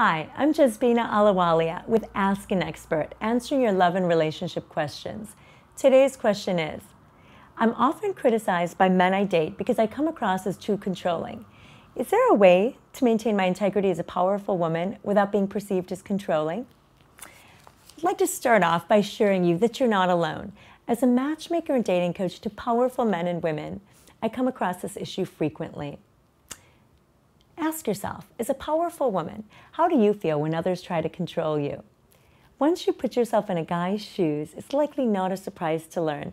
Hi, I'm Jasbina Alawalia with Ask an Expert, answering your love and relationship questions. Today's question is I'm often criticized by men I date because I come across as too controlling. Is there a way to maintain my integrity as a powerful woman without being perceived as controlling? I'd like to start off by assuring you that you're not alone. As a matchmaker and dating coach to powerful men and women, I come across this issue frequently. Ask yourself, as a powerful woman, how do you feel when others try to control you? Once you put yourself in a guy's shoes, it's likely not a surprise to learn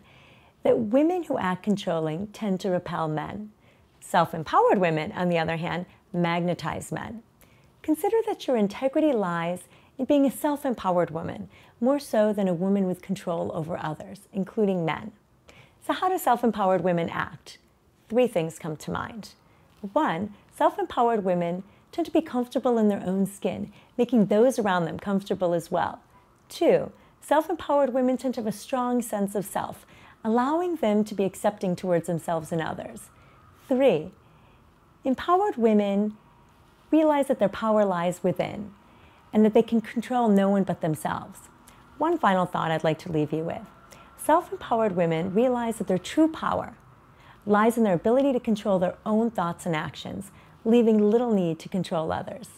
that women who act controlling tend to repel men. Self empowered women, on the other hand, magnetize men. Consider that your integrity lies in being a self empowered woman, more so than a woman with control over others, including men. So, how do self empowered women act? Three things come to mind. One, self empowered women tend to be comfortable in their own skin, making those around them comfortable as well. Two, self empowered women tend to have a strong sense of self, allowing them to be accepting towards themselves and others. Three, empowered women realize that their power lies within and that they can control no one but themselves. One final thought I'd like to leave you with self empowered women realize that their true power lies in their ability to control their own thoughts and actions, leaving little need to control others.